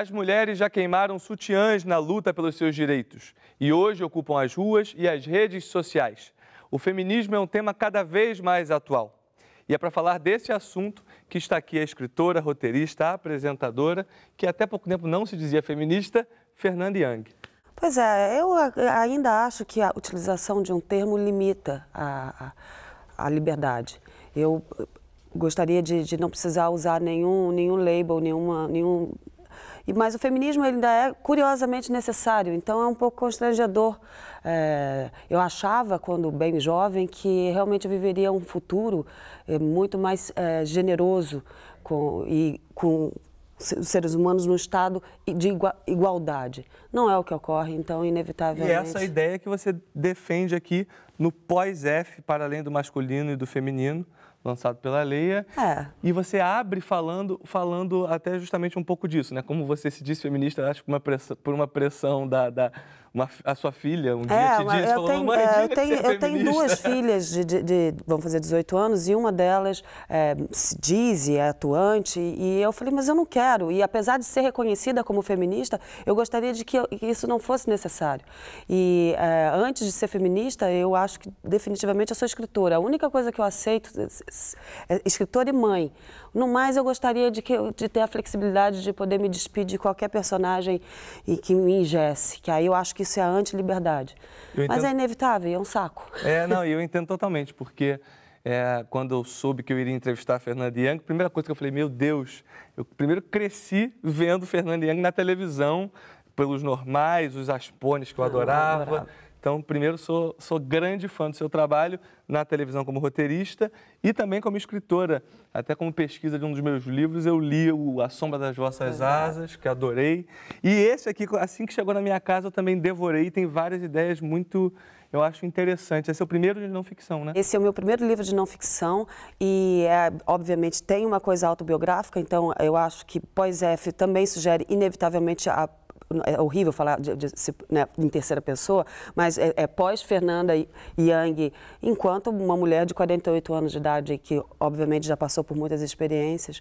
As mulheres já queimaram sutiãs na luta pelos seus direitos e hoje ocupam as ruas e as redes sociais. O feminismo é um tema cada vez mais atual. E é para falar desse assunto que está aqui a escritora, roteirista, apresentadora, que até pouco tempo não se dizia feminista, Fernanda Young. Pois é, eu ainda acho que a utilização de um termo limita a, a, a liberdade. Eu gostaria de, de, não precisar usar nenhum, nenhum label, nenhuma, nenhum e mas o feminismo ainda é curiosamente necessário. Então é um pouco constrangedor. É, eu achava quando bem jovem que realmente eu viveria um futuro é, muito mais é, generoso com, e com os seres humanos no estado de igualdade. Não é o que ocorre, então, inevitavelmente. E essa é ideia que você defende aqui no pós-F, para além do masculino e do feminino, lançado pela Leia. É. E você abre falando, falando até justamente um pouco disso, né? Como você se diz feminista, acho que uma por uma pressão da, da uma, a sua filha um é, dia te disse, eu tenho, é, é eu tenho, eu tenho duas filhas de, de, de, vão fazer 18 anos e uma delas é, se diz e é atuante e eu falei, mas eu não quero. E apesar de ser reconhecida como feminista, eu gostaria de que, eu, que isso não fosse necessário. E é, antes de ser feminista, eu acho que definitivamente eu sou escritora. A única coisa que eu aceito é, é escritora e mãe. No mais, eu gostaria de, que, de ter a flexibilidade de poder me despedir de qualquer personagem e que me ingesse, que aí eu acho que que isso é anti-liberdade. Mas é inevitável, é um saco. É, não, eu entendo totalmente, porque é, quando eu soube que eu iria entrevistar a Fernanda Young, a primeira coisa que eu falei, meu Deus, eu primeiro cresci vendo Fernanda Young na televisão, pelos normais, os aspones que eu adorava. Ah, eu adorava. Então, primeiro, sou, sou grande fã do seu trabalho na televisão como roteirista e também como escritora. Até como pesquisa de um dos meus livros, eu li o A Sombra das Vossas Asas, que adorei. E esse aqui, assim que chegou na minha casa, eu também devorei. Tem várias ideias muito eu acho interessante. Esse é o primeiro de não ficção, né? Esse é o meu primeiro livro de não ficção e, é, obviamente, tem uma coisa autobiográfica, então eu acho que Pós-F também sugere, inevitavelmente, a é horrível falar de, de, de, né, em terceira pessoa, mas é, é pós-Fernanda Yang, enquanto uma mulher de 48 anos de idade, que obviamente já passou por muitas experiências,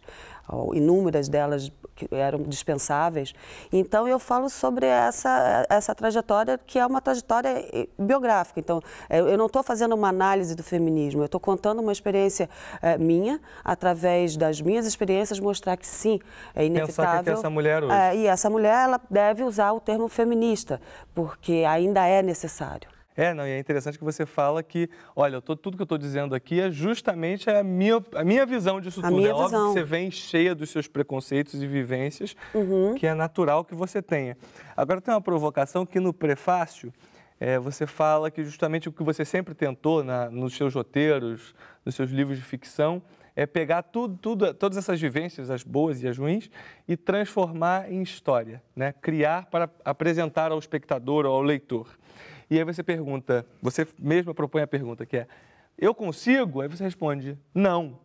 inúmeras delas que eram dispensáveis. Então eu falo sobre essa, essa trajetória, que é uma trajetória eh, biográfica. Então é, eu não estou fazendo uma análise do feminismo, eu estou contando uma experiência é, minha, através das minhas experiências, mostrar que sim, é, é inevitável. Pensar que é essa mulher hoje. É, e essa mulher, ela deve deve usar o termo feminista, porque ainda é necessário. É, não, e é interessante que você fala que, olha, tô, tudo que eu estou dizendo aqui é justamente a minha, a minha visão disso a tudo. Minha é visão. óbvio que você vem cheia dos seus preconceitos e vivências, uhum. que é natural que você tenha. Agora tem uma provocação que no prefácio é, você fala que justamente o que você sempre tentou na, nos seus roteiros, nos seus livros de ficção, é pegar tudo, tudo, todas essas vivências, as boas e as ruins, e transformar em história, né? criar para apresentar ao espectador ou ao leitor. E aí você pergunta, você mesma propõe a pergunta que é: eu consigo? Aí você responde: não.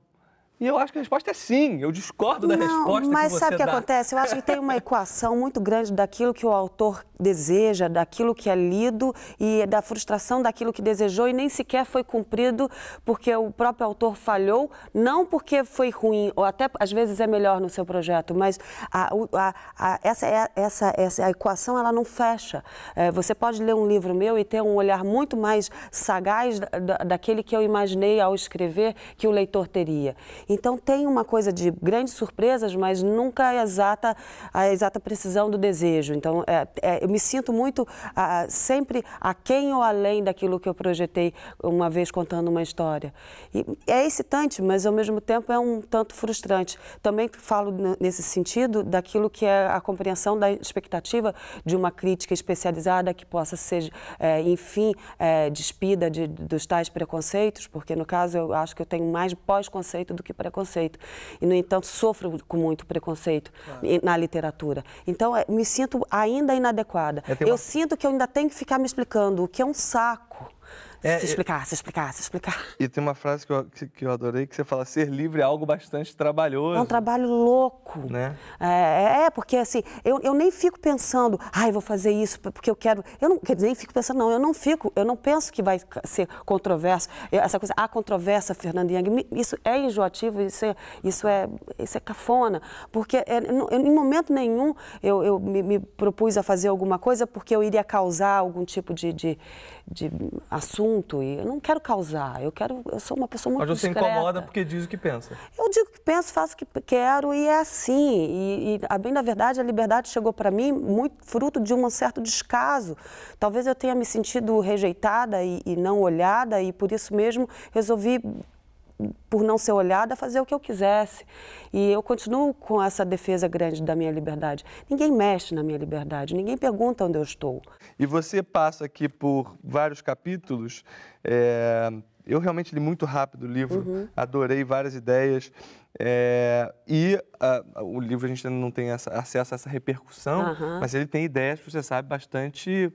E eu acho que a resposta é sim. Eu discordo da não, resposta mas que você sabe o que dá. acontece? Eu acho que tem uma equação muito grande daquilo que o autor deseja, daquilo que é lido e da frustração daquilo que desejou e nem sequer foi cumprido porque o próprio autor falhou, não porque foi ruim, ou até às vezes é melhor no seu projeto, mas a, a, a, essa, é, essa, essa a equação ela não fecha. É, você pode ler um livro meu e ter um olhar muito mais sagaz da, da, daquele que eu imaginei ao escrever que o leitor teria. Então tem uma coisa de grandes surpresas, mas nunca a é exata, a exata precisão do desejo. Então é, é, eu me sinto muito a, sempre aquém ou além daquilo que eu projetei uma vez contando uma história. E é excitante, mas ao mesmo tempo é um tanto frustrante. Também falo nesse sentido daquilo que é a compreensão da expectativa de uma crítica especializada que possa ser, é, enfim, é, despida de, dos tais preconceitos, porque no caso eu acho que eu tenho mais pós-conceito do que preconceito. E, no entanto, sofro com muito preconceito claro. na literatura. Então, é, me sinto ainda inadequada. Eu, eu sinto que eu ainda tenho que ficar me explicando, o que é um saco. É, se explicar, se explicar, se explicar. E tem uma frase que eu, que eu adorei, que você fala, ser livre é algo bastante trabalhoso. É um trabalho louco. Né? É, é, é porque assim, eu, eu nem fico pensando, ai, ah, vou fazer isso porque eu quero... Eu não, quer dizer, nem fico pensando, não, eu não fico, eu não penso que vai ser controverso. Essa coisa, a ah, controvérsia, Fernanda Yang, isso é enjoativo, isso é, isso é, isso é cafona, porque é, eu, em momento nenhum eu, eu me, me, propus a fazer alguma coisa porque eu iria causar algum tipo de, de, de assunto e eu não quero causar, eu quero, eu sou uma pessoa muito Mas você incomoda porque diz o que pensa. Eu digo o que penso, faço o que quero e é assim. E, e a bem da verdade, a liberdade chegou para mim muito fruto de um certo descaso. Talvez eu tenha me sentido rejeitada e, e não olhada e por isso mesmo resolvi por não ser olhada, fazer o que eu quisesse. E eu continuo com essa defesa grande da minha liberdade. Ninguém mexe na minha liberdade, ninguém pergunta onde eu estou. E você passa aqui por vários capítulos. É... Eu realmente li muito rápido o livro, uhum. adorei várias ideias. É, e ah, o livro a gente ainda não tem essa, acesso a essa repercussão, uhum. mas ele tem ideias você sabe bastante,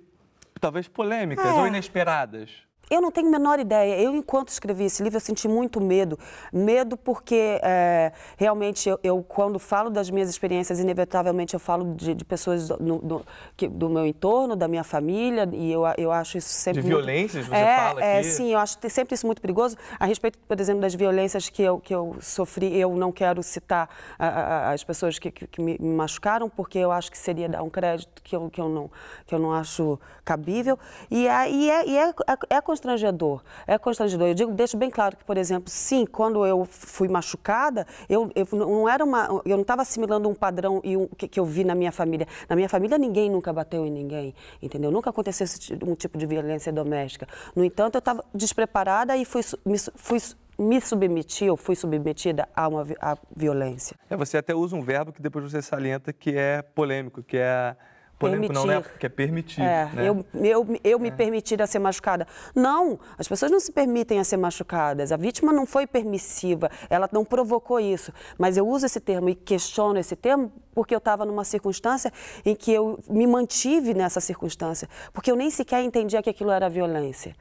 talvez polêmicas é. ou inesperadas. Eu não tenho a menor ideia. Eu, enquanto escrevi esse livro, eu senti muito medo. Medo porque, é, realmente, eu, eu, quando falo das minhas experiências, inevitavelmente eu falo de, de pessoas no, do, que, do meu entorno, da minha família, e eu, eu acho isso sempre... De muito... violências, você é, fala aqui? É, sim, eu acho sempre isso muito perigoso. A respeito, por exemplo, das violências que eu, que eu sofri, eu não quero citar a, a, as pessoas que, que, que, me machucaram, porque eu acho que seria dar um crédito que eu, que eu, não, que eu não acho cabível. E, é, e é, e é, é, é constrangedor. É constrangedor. Eu digo, deixo bem claro que, por exemplo, sim, quando eu fui machucada, eu, eu não era uma, eu não estava assimilando um padrão e um, que, que, eu vi na minha família. Na minha família ninguém nunca bateu em ninguém, entendeu? Nunca aconteceu esse, um tipo de violência doméstica. No entanto, eu estava despreparada e fui, me, fui me submeti ou fui submetida a uma a violência. É, você até usa um verbo que depois você salienta que é polêmico, que é Polêmico permitir. não, né? Porque é permitir. É, né? eu, eu, eu me é. permitir a ser machucada. Não, as pessoas não se permitem a ser machucadas. A vítima não foi permissiva, ela não provocou isso. Mas eu uso esse termo e questiono esse termo porque eu estava numa circunstância em que eu me mantive nessa circunstância, porque eu nem sequer entendia que aquilo era violência.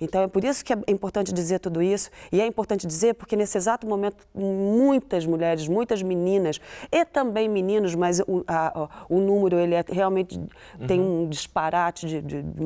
Então é por isso que é importante dizer tudo isso e é importante dizer porque nesse exato momento muitas mulheres, muitas meninas e também meninos, mas o, a, o número ele é, realmente uhum. tem um disparate de, de, de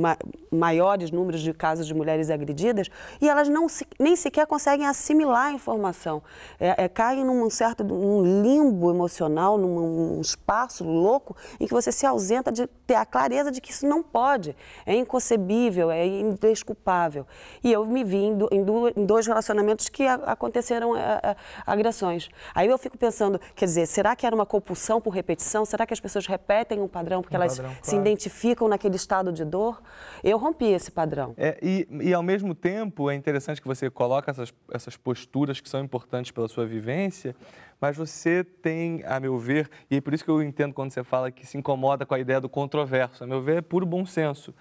maiores números de casos de mulheres agredidas e elas não se, nem sequer conseguem assimilar a informação, é, é, caem num certo num limbo emocional, num espaço louco em que você se ausenta de ter a clareza de que isso não pode, é inconcebível, é indesculpável saudável. E eu me vi em, do, em, dois relacionamentos que a, aconteceram a, eh, a, eh, agressões. Aí eu fico pensando, quer dizer, será que era uma compulsão por repetição? Será que as pessoas repetem um padrão porque um elas padrão, se identificam naquele estado de dor? Eu rompi esse padrão. É, e, e, ao mesmo tempo, é interessante que você coloca essas, essas posturas que são importantes pela sua vivência, mas você tem, a meu ver, e é por isso que eu entendo quando você fala que se incomoda com a ideia do controverso, a meu ver, é puro bom senso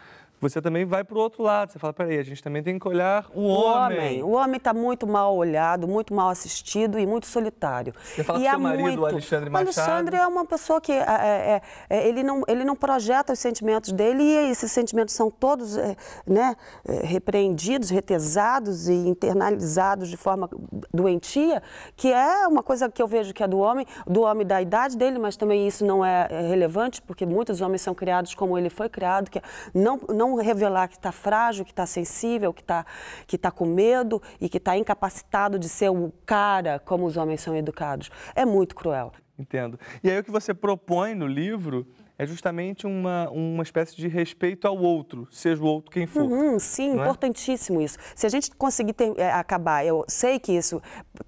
você também vai para o outro lado. Você fala, peraí, a gente também tem que olhar o, o homem. homem. O homem está muito mal olhado, muito mal assistido e muito solitário. Você fala e é seu marido, muito... Alexandre Machado... O Alexandre é uma pessoa que é, é, é, é, ele, não, ele não projeta os sentimentos dele e esses sentimentos são todos é, né, é, repreendidos, retesados e internalizados de forma doentia, que é uma coisa que eu vejo que é do homem, do homem da idade dele, mas também isso não é relevante, porque muitos homens são criados como ele foi criado, que não, não revelar que está frágil, que está sensível, que está que tá com medo e que está incapacitado de ser o cara como os homens são educados. É muito cruel. Entendo. E aí o que você propõe no livro é justamente uma, uma espécie de respeito ao outro, seja o outro quem for. Uhum, sim, é? importantíssimo é? isso. Se a gente conseguir ter, é, acabar, eu sei que isso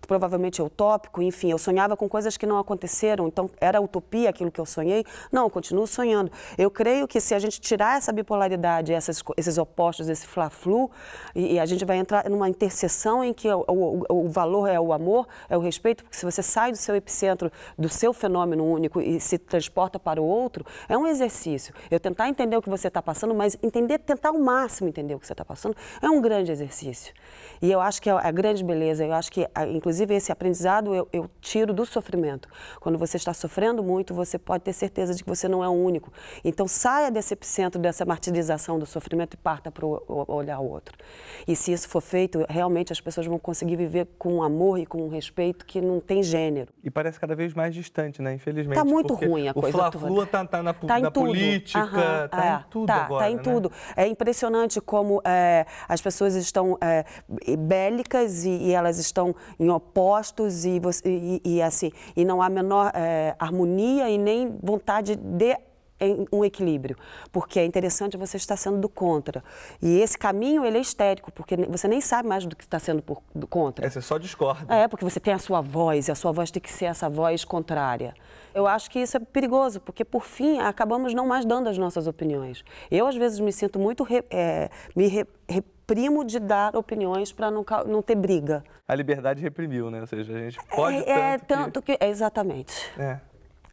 provavelmente é utópico, enfim, eu sonhava com coisas que não aconteceram, então era utopia aquilo que eu sonhei? Não, eu continuo sonhando. Eu creio que se a gente tirar essa bipolaridade, essas, esses opostos, esse fla-flu, e, e, a gente vai entrar numa interseção em que o, o, o valor é o amor, é o respeito, porque se você sai do seu epicentro, do seu fenômeno único e se transporta para o outro, é um exercício. Eu tentar entender o que você está passando, mas entender, tentar ao máximo entender o que você está passando, é um grande exercício. E eu acho que é a é grande beleza, eu acho que, inclusive, esse aprendizado eu, eu tiro do sofrimento. Quando você está sofrendo muito, você pode ter certeza de que você não é o único. Então, saia desse epicentro, dessa martirização do sofrimento e parta para olhar o outro. E se isso for feito, realmente as pessoas vão conseguir viver com amor e com respeito que não tem gênero. E parece cada vez mais distante, né? Infelizmente. Está muito ruim a coisa. O Fla-Flu está na, tá na política, Aham, tá é, em tudo tá, agora, tá em né? tudo. É impressionante como é, as pessoas estão é, bélicas e, e, elas estão em opostos e, e, e assim, e não há menor é, harmonia e nem vontade de um equilíbrio, porque é interessante você estar sendo do contra. E esse caminho ele é histérico, porque você nem sabe mais do que está sendo por, do contra. É, você só discorda. É, porque você tem a sua voz, e a sua voz tem que ser essa voz contrária. Eu acho que isso é perigoso, porque por fim acabamos não mais dando as nossas opiniões. Eu às vezes me sinto muito re, é, me re, reprimo de dar opiniões para não, não ter briga. A liberdade reprimiu, né? Ou seja, a gente é, pode é, tanto, é, tanto que... que... É, exatamente. É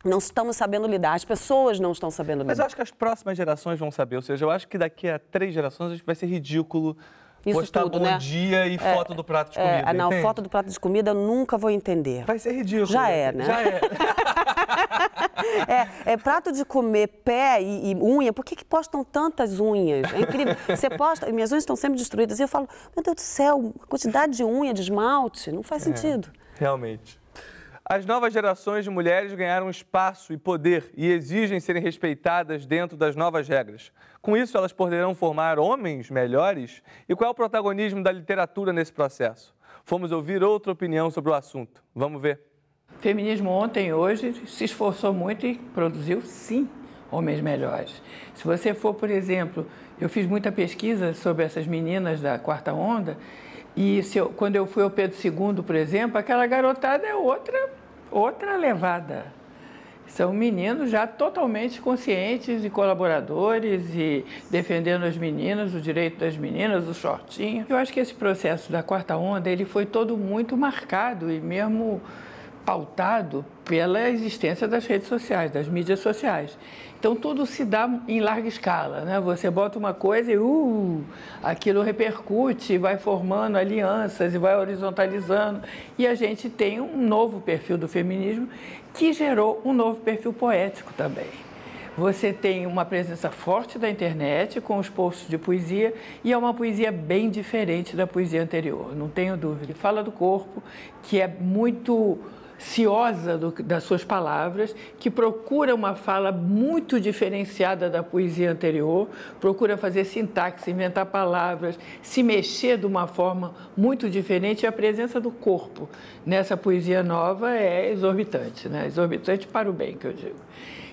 não estamos sabendo lidar, as pessoas não estão sabendo lidar. Mas eu acho que as próximas gerações vão saber, ou seja, eu acho que daqui a três gerações a gente vai ser ridículo isso Postar tudo, bom né? dia e é, foto do prato de é, comida. É, não, entende? foto do prato de comida eu nunca vou entender. Vai ser ridículo. Já é, né? Já é. é, é, prato de comer pé e, e, unha. Por que, que postam tantas unhas? É incrível. Você posta, minhas unhas estão sempre destruídas. E eu falo, meu Deus do céu, quantidade de unha, de esmalte, não faz é, sentido. Realmente. As novas gerações de mulheres ganharam espaço e poder e exigem serem respeitadas dentro das novas regras. Com isso, elas poderão formar homens melhores? E qual é o protagonismo da literatura nesse processo? Fomos ouvir outra opinião sobre o assunto. Vamos ver. O feminismo ontem e hoje se esforçou muito e produziu, sim, homens melhores. Se você for, por exemplo, eu fiz muita pesquisa sobre essas meninas da quarta onda e eu, quando eu fui ao Pedro II, por exemplo, aquela garotada é outra, outra levada. São meninos já totalmente conscientes e colaboradores e defendendo as meninas, o direito das meninas, o shortinho. Eu acho que esse processo da quarta onda, ele foi todo muito marcado e mesmo pautado pela existência das redes sociais, das mídias sociais. Então tudo se dá em larga escala, né? Você bota uma coisa e uh, aquilo repercute, vai formando alianças e vai horizontalizando. E a gente tem um novo perfil do feminismo que gerou um novo perfil poético também. Você tem uma presença forte da internet com os posts de poesia e é uma poesia bem diferente da poesia anterior, não tenho dúvida. Fala do corpo, que é muito ciosa do, das suas palavras, que procura uma fala muito diferenciada da poesia anterior, procura fazer sintaxe, inventar palavras, se mexer de uma forma muito diferente. E a presença do corpo nessa poesia nova é exorbitante, né? exorbitante para o bem, que eu digo.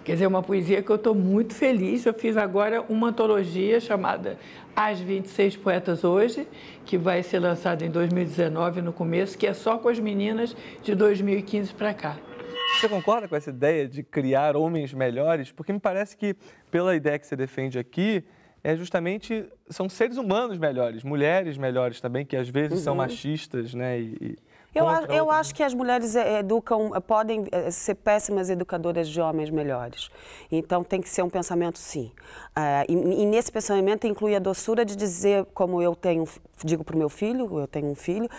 Quer dizer, uma poesia que eu estou muito feliz. Eu fiz agora uma antologia chamada As 26 Poetas Hoje, que vai ser lançada em 2019, no começo, que é só com as meninas de 2015 para cá. Você concorda com essa ideia de criar homens melhores? Porque me parece que, pela ideia que você defende aqui, é justamente são seres humanos melhores, mulheres melhores também, que às vezes uhum. são machistas, né? E, eu, eu acho que as mulheres eh, educam, eh, podem eh, ser péssimas educadoras de homens melhores. Então tem que ser um pensamento, sim. e, e nesse pensamento inclui a doçura de dizer, como eu tenho, digo para o meu filho, eu tenho um filho,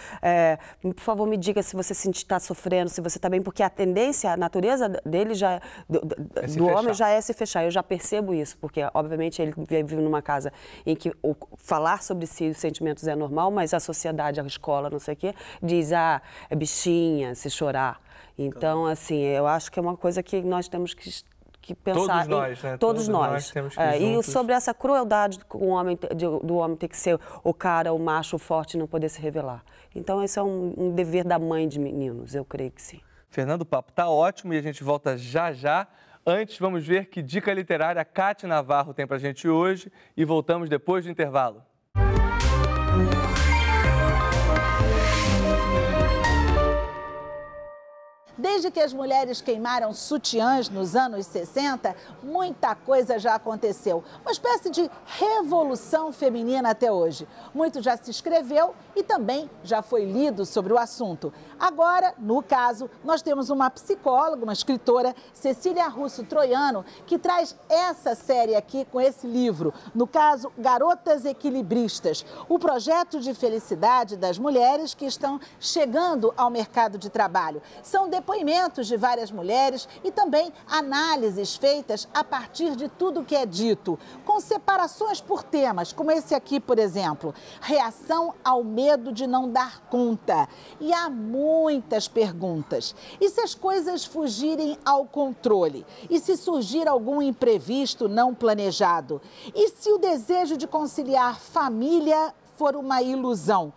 por favor me diga se você está sofrendo, se você está bem, porque a tendência, a natureza dele já, do, é do homem já é se fechar. Eu já percebo isso, porque obviamente ele vive numa casa em que o, falar sobre si os sentimentos é normal, mas a sociedade, a escola, não sei o quê, diz, ah, é bichinha, se chorar. Então, assim, eu acho que é uma coisa que nós temos que que pensar todos nós, né? todos, todos nós, nós é, juntos... e sobre essa crueldade do homem do homem ter que ser o cara o macho forte e não poder se revelar então esse é um, um dever da mãe de meninos eu creio que sim Fernando o papo tá ótimo e a gente volta já já antes vamos ver que dica literária Cátia Navarro tem para a gente hoje e voltamos depois do intervalo Desde que as mulheres queimaram sutiãs nos anos 60, muita coisa já aconteceu. Uma espécie de revolução feminina até hoje. Muito já se escreveu e também já foi lido sobre o assunto. Agora, no caso, nós temos uma psicóloga, uma escritora, Cecília Russo Troiano, que traz essa série aqui com esse livro. No caso, Garotas Equilibristas. O projeto de felicidade das mulheres que estão chegando ao mercado de trabalho. São depoimentos depoimentos de várias mulheres e também análises feitas a partir de tudo que é dito, com separações por temas, como esse aqui, por exemplo, reação ao medo de não dar conta. E há muitas perguntas. E se as coisas fugirem ao controle? E se surgir algum imprevisto não planejado? E se o desejo de conciliar família for uma ilusão?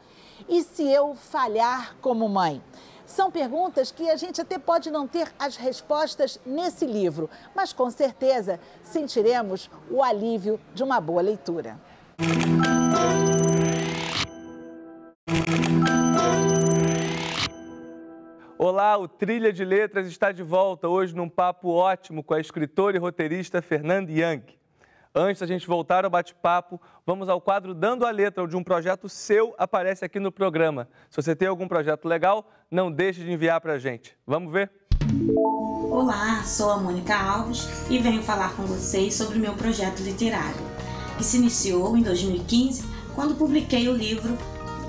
E se eu falhar como mãe? São perguntas que a gente até pode não ter as respostas nesse livro, mas com certeza sentiremos o alívio de uma boa leitura. Olá, o Trilha de Letras está de volta hoje num papo ótimo com a escritora e roteirista Fernanda Young. Antes da gente voltar ao bate-papo, vamos ao quadro Dando a Letra, onde um projeto seu aparece aqui no programa. Se você tem algum projeto legal, não deixe de enviar para a gente. Vamos ver? Olá, sou a Mônica Alves e venho falar com vocês sobre o meu projeto literário, que se iniciou em 2015, quando publiquei o livro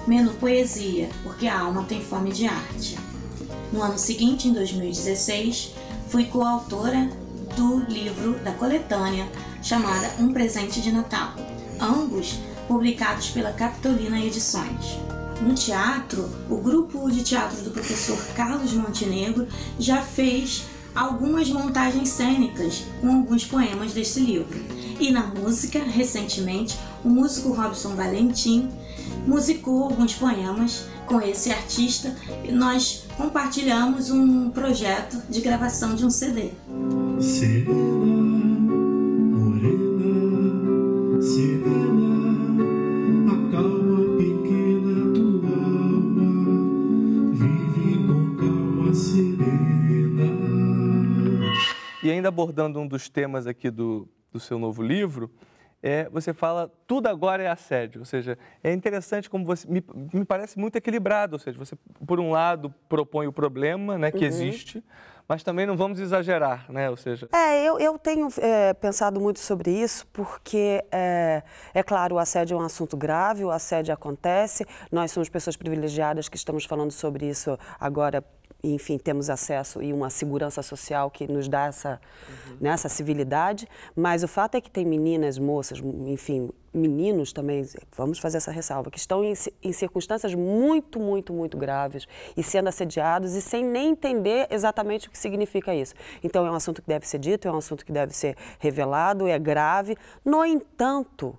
Menu Poesia, porque a alma tem fome de arte. No ano seguinte, em 2016, fui coautora do livro da coletânea chamada Um Presente de Natal, ambos publicados pela Capitolina Edições. No teatro, o grupo de teatro do professor Carlos Montenegro já fez algumas montagens cênicas com alguns poemas deste livro. E na música, recentemente, o músico Robson Valentim musicou alguns poemas com esse artista e nós compartilhamos um projeto de gravação de um CD. Sim. ainda abordando um dos temas aqui do, do seu novo livro, é, você fala tudo agora é assédio, ou seja, é interessante como você me, me, parece muito equilibrado, ou seja, você por um lado propõe o problema, né, que uhum. existe, mas também não vamos exagerar, né, ou seja. É, eu, eu tenho é, pensado muito sobre isso porque é, é, claro o assédio é um assunto grave, o assédio acontece, nós somos pessoas privilegiadas que estamos falando sobre isso agora enfim, temos acesso e uma segurança social que nos dá essa, uhum. né, essa civilidade, mas o fato é que tem meninas, moças, enfim, meninos também, vamos fazer essa ressalva, que estão em, em circunstâncias muito, muito, muito graves e sendo assediados e sem nem entender exatamente o que significa isso. Então, é um assunto que deve ser dito, é um assunto que deve ser revelado, é grave. No entanto,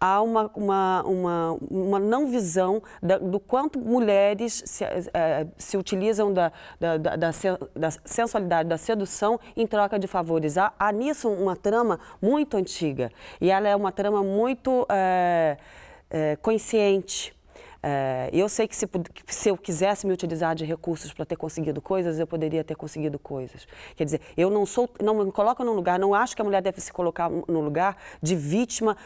há uma, uma, uma, uma não visão da, do quanto mulheres se, é, se utilizam da, da, da, da, sensualidade, da sedução em troca de favores. Há, há, nisso uma trama muito antiga e ela é uma trama muito é, é, consciente. É, eu sei que se, se, eu quisesse me utilizar de recursos para ter conseguido coisas, eu poderia ter conseguido coisas. Quer dizer, eu não sou, não me coloco num lugar, não acho que a mulher deve se colocar no lugar de vítima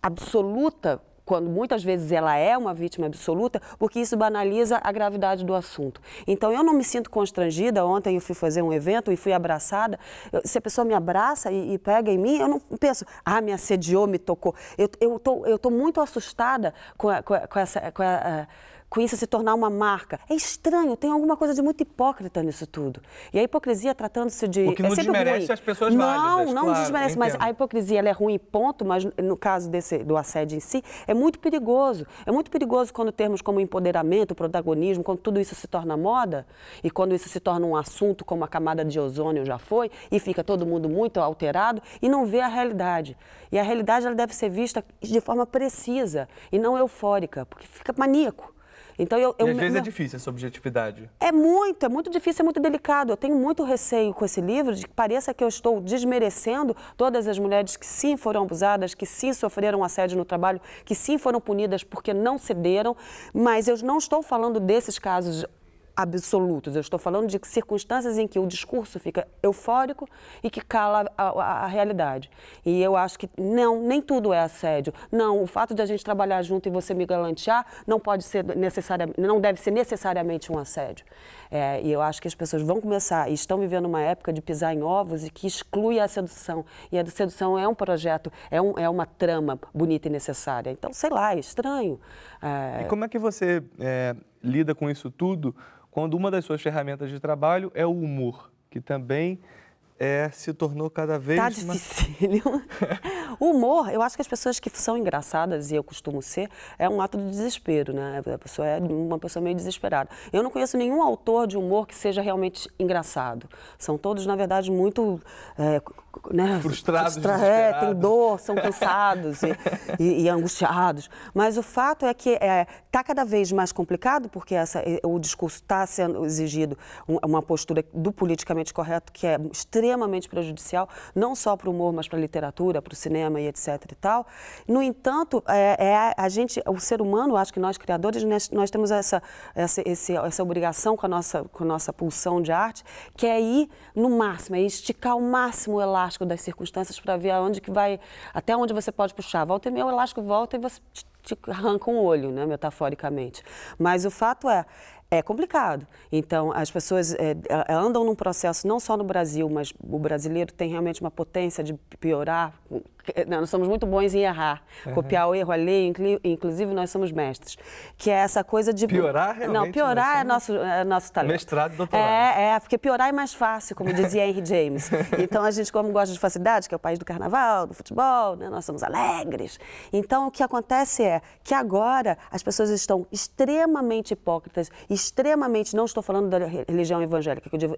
absoluta quando muitas vezes ela é uma vítima absoluta, porque isso banaliza a gravidade do assunto. Então eu não me sinto constrangida. Ontem eu fui fazer um evento e fui abraçada. Eu, se a pessoa me abraça e, e, pega em mim, eu não penso, ah, me assediou, me tocou. Eu, eu, tô, eu tô muito assustada com, a, com, a, com essa. Com a, com isso se tornar uma marca. É estranho, tem alguma coisa de muito hipócrita nisso tudo. E a hipocrisia tratando-se de. O que é não é desmerece ruim. as pessoas não, válidas. Não, não claro, desmerece, mas a hipocrisia é ruim, ponto, mas no caso desse, do assédio em si, é muito perigoso. É muito perigoso quando termos como empoderamento, protagonismo, quando tudo isso se torna moda e quando isso se torna um assunto como a camada de ozônio já foi e fica todo mundo muito alterado e não vê a realidade. E a realidade ela deve ser vista de forma precisa e não eufórica, porque fica maníaco. Então eu, eu e às vezes é difícil essa objetividade. É muito, é muito difícil, é muito delicado. Eu tenho muito receio com esse livro de que pareça que eu estou desmerecendo todas as mulheres que sim foram abusadas, que sim sofreram assédio no trabalho, que sim foram punidas porque não cederam, mas eu não estou falando desses casos absolutos. Eu estou falando de circunstâncias em que o discurso fica eufórico e que cala a, a, a, realidade. E eu acho que não, nem tudo é assédio. Não, o fato de a gente trabalhar junto e você me galantear não pode ser necessariamente, não deve ser necessariamente um assédio. É, e eu acho que as pessoas vão começar e estão vivendo uma época de pisar em ovos e que exclui a sedução. E a sedução é um projeto, é, um, é uma trama bonita e necessária. Então, sei lá, é estranho. É... E como é que você é, lida com isso tudo? quando uma das suas ferramentas de trabalho é o humor, que também é, se tornou cada vez tá difícil. mais... o humor, eu acho que as pessoas que são engraçadas, e eu costumo ser, é um ato de desespero, né? A pessoa é uma pessoa meio desesperada. Eu não conheço nenhum autor de humor que seja realmente engraçado. São todos, na verdade, muito... É, né, frustrados, frustra é, tem dor, são cansados e, e, e, angustiados. Mas o fato é que está é, tá cada vez mais complicado, porque essa, o discurso está sendo exigido uma postura do politicamente correto que é extremamente prejudicial, não só para o humor, mas para a literatura, para o cinema e etc. E tal. No entanto, é, é, a gente, o ser humano, acho que nós criadores, nós, nós temos essa, essa, esse, essa obrigação com a, nossa, com a nossa pulsão de arte, que é ir no máximo, é esticar o máximo o elástico das circunstâncias para ver aonde que vai, até onde você pode puxar. Volta e meia, o elástico volta e você te arranca um olho, né, metaforicamente. Mas o fato é, é complicado. Então, as pessoas é, é, andam num processo, não só no Brasil, mas o brasileiro tem realmente uma potência de piorar não, nós somos muito bons em errar. Uhum. Copiar o erro ali, inclusive nós somos mestres. Que é essa coisa de. Piorar realmente? Não, né? piorar é nosso, é nosso talento. Mestrado doutorado. É, é, porque piorar é mais fácil, como dizia Henry James. Então a gente, como gosta de facilidade, que é o país do carnaval, do futebol, né? nós somos alegres. Então o que acontece é que agora as pessoas estão extremamente hipócritas, extremamente. Não estou falando da religião evangélica, que eu digo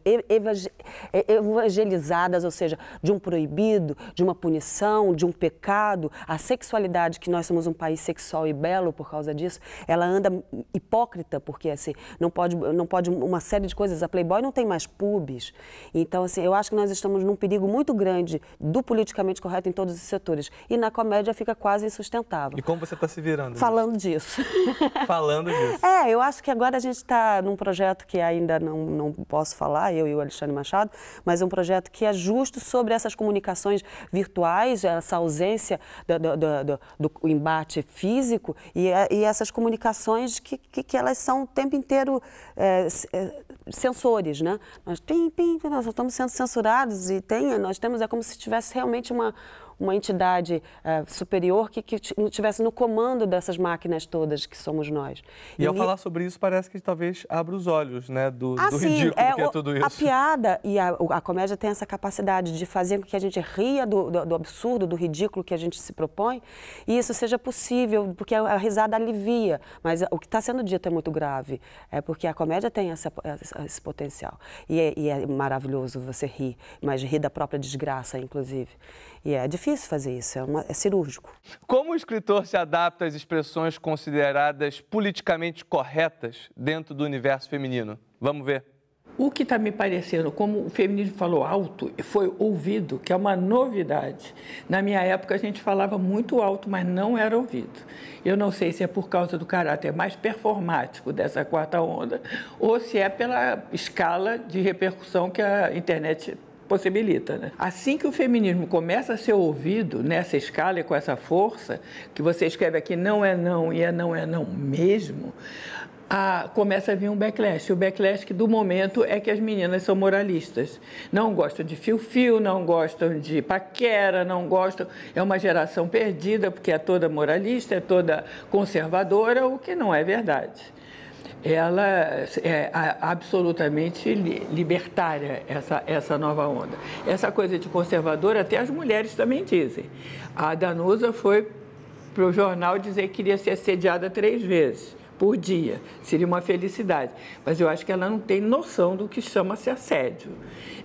evangelizadas, ou seja, de um proibido, de uma punição, de de um pecado, a sexualidade, que nós somos um país sexual e belo por causa disso, ela anda hipócrita, porque assim, não pode, não pode uma série de coisas. A Playboy não tem mais pubs. Então, assim, eu acho que nós estamos num perigo muito grande do politicamente correto em todos os setores. E na comédia fica quase insustentável. E como você está se virando? Falando disso. Falando disso. É, eu acho que agora a gente está num projeto que ainda não, não posso falar, eu e o Alexandre Machado, mas é um projeto que é justo sobre essas comunicações virtuais, eh, essa ausência do, do, do, do embate físico e, e essas comunicações que, que, que, elas são o tempo inteiro é, é sensores, né? Nós, pim, pim, nós estamos sendo censurados e tem, nós temos, é como se tivesse realmente uma, uma entidade uh, superior que, que estivesse no comando dessas máquinas todas que somos nós. E, e ao falar sobre isso, parece que talvez abra os olhos né, do, ah, do sim, ridículo é, que é tudo isso. A piada e a, a, comédia tem essa capacidade de fazer com que a gente ria do, do, do, absurdo, do ridículo que a gente se propõe, e isso seja possível, porque a, a risada alivia. Mas o que está sendo dito é muito grave, é porque a comédia tem essa, esse potencial. E é, e é maravilhoso você rir, mas rir da própria desgraça, inclusive. E é difícil fazer isso, é, uma, é cirúrgico. Como o escritor se adapta às expressões consideradas politicamente corretas dentro do universo feminino? Vamos ver. O que está me parecendo, como o feminismo falou alto, foi ouvido, que é uma novidade. Na minha época, a gente falava muito alto, mas não era ouvido. Eu não sei se é por causa do caráter mais performático dessa quarta onda ou se é pela escala de repercussão que a internet possibilita. Né? Assim que o feminismo começa a ser ouvido nessa escala e com essa força, que você escreve aqui não é não e é não é não mesmo, a, começa a vir um backlash. O backlash do momento é que as meninas são moralistas. Não gostam de fio-fio, não gostam de paquera, não gostam. É uma geração perdida, porque é toda moralista, é toda conservadora, o que não é verdade ela é absolutamente libertária, essa, essa nova onda. Essa coisa de conservadora, até as mulheres também dizem. A Danusa foi para o jornal dizer que queria ser assediada três vezes por dia. Seria uma felicidade. Mas eu acho que ela não tem noção do que chama-se assédio.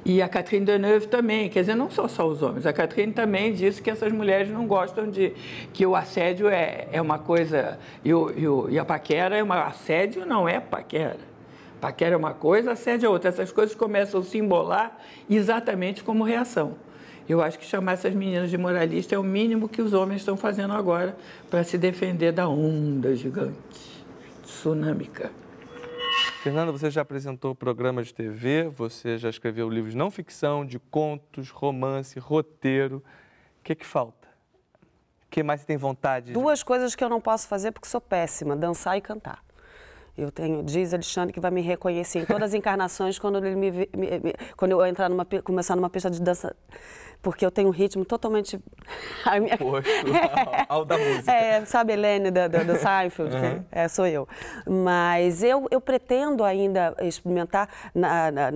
E a Catherine Deneuve também, quer dizer, não são só os homens. A Catherine também disse que essas mulheres não gostam de. que o assédio é, é uma coisa. E, o, e, o, e a paquera é uma. assédio não é paquera. Paquera é uma coisa, assédio é outra. Essas coisas começam a se embolar exatamente como reação. Eu acho que chamar essas meninas de moralista é o mínimo que os homens estão fazendo agora para se defender da onda gigante tsunâmica. Fernanda, você já apresentou programas de TV, você já escreveu livros não ficção, de contos, romance, roteiro. O que, é que falta? O que mais você tem vontade? De... Duas coisas que eu não posso fazer porque sou péssima: dançar e cantar. Eu tenho, diz Alexandre que vai me reconhecer em todas as encarnações quando ele me, me, me quando eu entrar numa começar numa pista de dança, porque eu tenho um ritmo totalmente a minha... Posto, é. ao, ao da música. É, sabe Helene da, da, do Seinfeld, uhum. é, sou eu. Mas eu, eu pretendo ainda experimentar na, na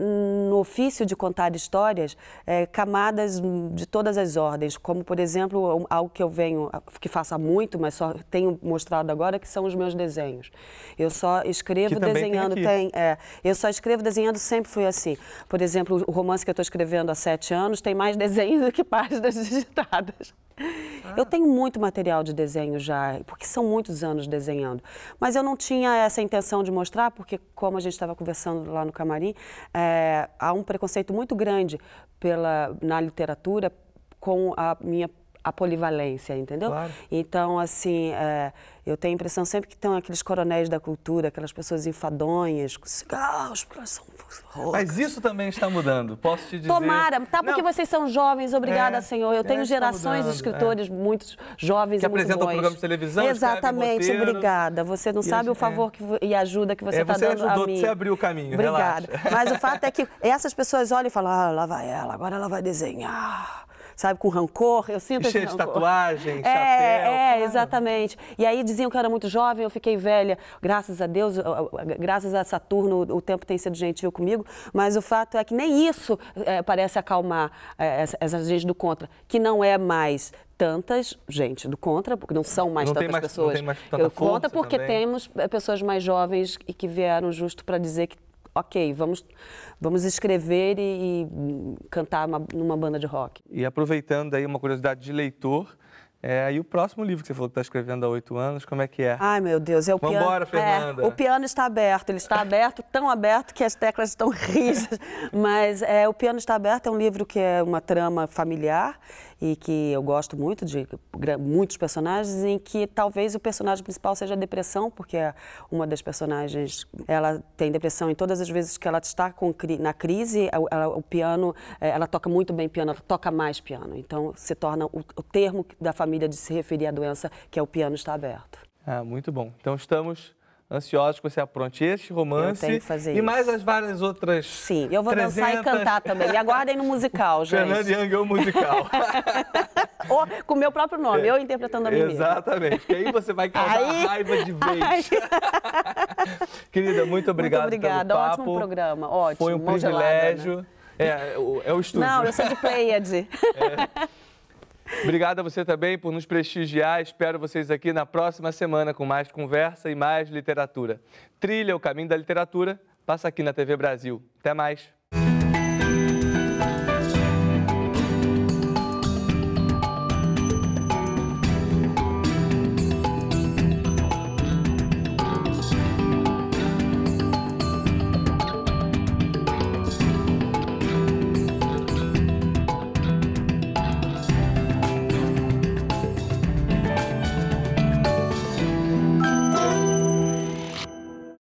no ofício de contar histórias é, camadas de todas as ordens, como por exemplo algo que eu venho, que faço há muito, mas só tenho mostrado agora, que são os meus desenhos. Eu só escrevo desenhando, tem, tem é, eu só escrevo desenhando sempre foi assim. Por exemplo, o romance que eu estou escrevendo há sete anos tem mais desenhos do que páginas digitadas. Ah. Eu tenho muito material de desenho já, porque são muitos anos desenhando. Mas eu não tinha essa intenção de mostrar, porque como a gente estava conversando lá no camarim, é, há um preconceito muito grande pela, na literatura com a minha a polivalência, entendeu? Claro. Então, assim, é, eu tenho a impressão sempre que estão aqueles coronéis da cultura, aquelas pessoas enfadonhas, com cigarros, são loucas. Mas isso também está mudando, posso te dizer. Tomara, tá porque Não. vocês são jovens, obrigada, é, Senhor. Eu tenho é, gerações de escritores é. muito jovens que e muito apresentam bons. programas de televisão, Exatamente, obrigada. Você não sabe gente, o favor que, e ajuda que você está é, dando ajudou, a mim. Você ajudou, você abriu o caminho, Obrigada. Relaxa. Mas o fato é que essas pessoas olham e falam, ah, lá vai ela, agora ela vai desenhar sabe, com rancor. Eu sinto Cheio de rancor. tatuagem, é, chapéu. É, exatamente. E aí diziam que eu era muito jovem, eu fiquei velha. Graças a Deus, graças a Saturno, o tempo tem sido gentil comigo. Mas o fato é que nem isso é, parece acalmar é, essa, essa gente do contra, que não é mais tantas gente do contra, porque não são mais não tantas mais, pessoas. Não tem mais tanta contra porque também. temos é, pessoas mais jovens e que vieram justo para dizer que ok, vamos, vamos escrever e, e cantar uma, numa banda de rock. E aproveitando aí uma curiosidade de leitor, é, e o próximo livro que você falou que está escrevendo há oito anos, como é que é? Ai, meu Deus, é o Vambora, piano. É, Fernanda. É, o piano está aberto, ele está aberto, tão aberto que as teclas estão rígidas. Mas é, o piano está aberto é um livro que é uma trama familiar e que eu gosto muito de muitos personagens em que talvez o personagem principal seja a depressão, porque é uma das personagens ela tem depressão e todas as vezes que ela está com, na crise, é ela, o piano, é, ela toca muito bem piano, ela toca mais piano. Então se torna o, o termo da família de se referir à doença, que é o piano está aberto. Ah, muito bom. Então estamos ansiosos que você apronte este romance. Eu tenho que fazer e isso. mais as várias outras. Sim, eu vou 300... dançar e cantar também. E aguardem no musical, gente. Fernando Young é o musical. Ou com o meu próprio nome, é, eu interpretando a menina. Exatamente, Porque aí você vai causar aí... raiva de vez. Querida, muito obrigado muito obrigada. pelo papo. Ótimo programa, ótimo. Foi um privilégio. Gelada, né? é, é, é, o estúdio. Não, eu sou de Pleiade. É. Obrigado a você também por nos prestigiar. Espero vocês aqui na próxima semana com mais conversa e mais literatura. Trilha o caminho da literatura, passa aqui na TV Brasil. Até mais.